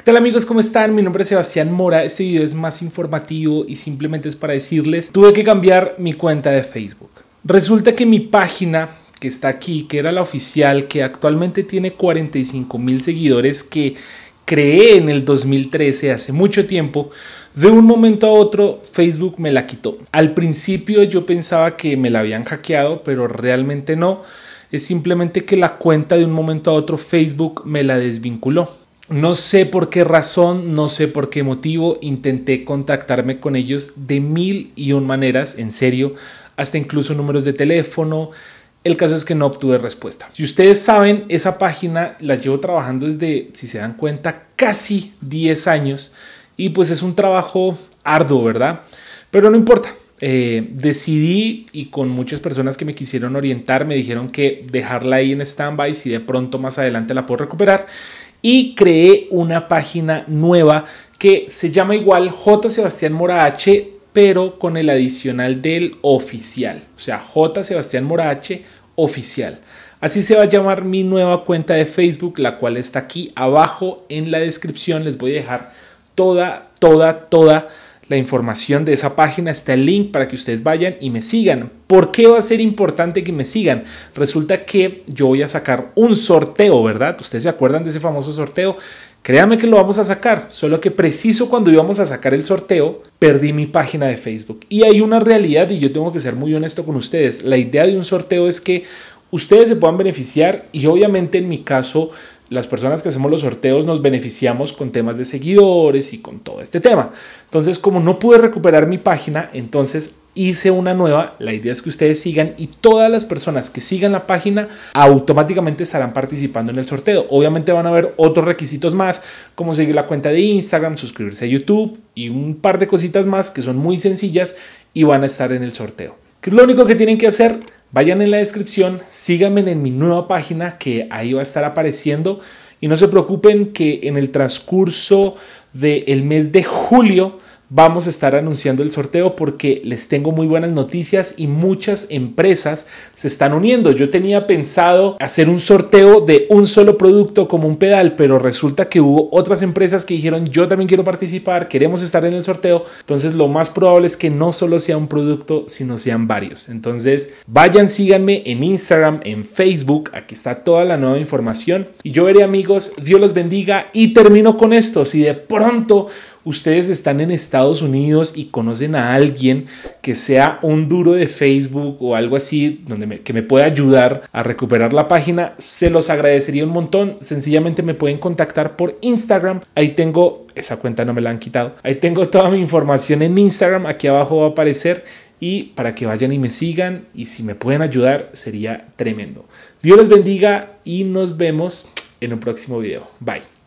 ¿Qué tal amigos? ¿Cómo están? Mi nombre es Sebastián Mora. Este video es más informativo y simplemente es para decirles, tuve que cambiar mi cuenta de Facebook. Resulta que mi página que está aquí, que era la oficial, que actualmente tiene 45 mil seguidores, que creé en el 2013, hace mucho tiempo, de un momento a otro Facebook me la quitó. Al principio yo pensaba que me la habían hackeado, pero realmente no. Es simplemente que la cuenta de un momento a otro Facebook me la desvinculó. No sé por qué razón, no sé por qué motivo, intenté contactarme con ellos de mil y un maneras, en serio, hasta incluso números de teléfono. El caso es que no obtuve respuesta. Si ustedes saben, esa página la llevo trabajando desde, si se dan cuenta, casi 10 años y pues es un trabajo arduo, ¿verdad? Pero no importa. Eh, decidí y con muchas personas que me quisieron orientar me dijeron que dejarla ahí en stand-by si de pronto más adelante la puedo recuperar y creé una página nueva que se llama igual J. Sebastián Mora H, pero con el adicional del oficial. O sea, J. Sebastián Mora H oficial. Así se va a llamar mi nueva cuenta de Facebook, la cual está aquí abajo en la descripción. Les voy a dejar toda, toda, toda la información de esa página, está el link para que ustedes vayan y me sigan. ¿Por qué va a ser importante que me sigan? Resulta que yo voy a sacar un sorteo, ¿verdad? Ustedes se acuerdan de ese famoso sorteo. Créame que lo vamos a sacar, solo que preciso cuando íbamos a sacar el sorteo, perdí mi página de Facebook. Y hay una realidad y yo tengo que ser muy honesto con ustedes. La idea de un sorteo es que ustedes se puedan beneficiar y obviamente en mi caso las personas que hacemos los sorteos nos beneficiamos con temas de seguidores y con todo este tema. Entonces, como no pude recuperar mi página, entonces hice una nueva. La idea es que ustedes sigan y todas las personas que sigan la página automáticamente estarán participando en el sorteo. Obviamente van a haber otros requisitos más, como seguir la cuenta de Instagram, suscribirse a YouTube y un par de cositas más que son muy sencillas y van a estar en el sorteo. ¿Qué es lo único que tienen que hacer? Vayan en la descripción, síganme en mi nueva página que ahí va a estar apareciendo y no se preocupen que en el transcurso del mes de julio vamos a estar anunciando el sorteo porque les tengo muy buenas noticias y muchas empresas se están uniendo. Yo tenía pensado hacer un sorteo de un solo producto como un pedal, pero resulta que hubo otras empresas que dijeron yo también quiero participar, queremos estar en el sorteo. Entonces lo más probable es que no solo sea un producto, sino sean varios. Entonces vayan, síganme en Instagram, en Facebook, aquí está toda la nueva información. Y yo veré amigos, Dios los bendiga y termino con esto. Si de pronto ustedes están en Estados Unidos y conocen a alguien que sea un duro de Facebook o algo así, donde me, que me pueda ayudar a recuperar la página, se los agradecería un montón. Sencillamente me pueden contactar por Instagram. Ahí tengo, esa cuenta no me la han quitado. Ahí tengo toda mi información en Instagram. Aquí abajo va a aparecer y para que vayan y me sigan y si me pueden ayudar sería tremendo. Dios les bendiga y nos vemos en un próximo video. Bye.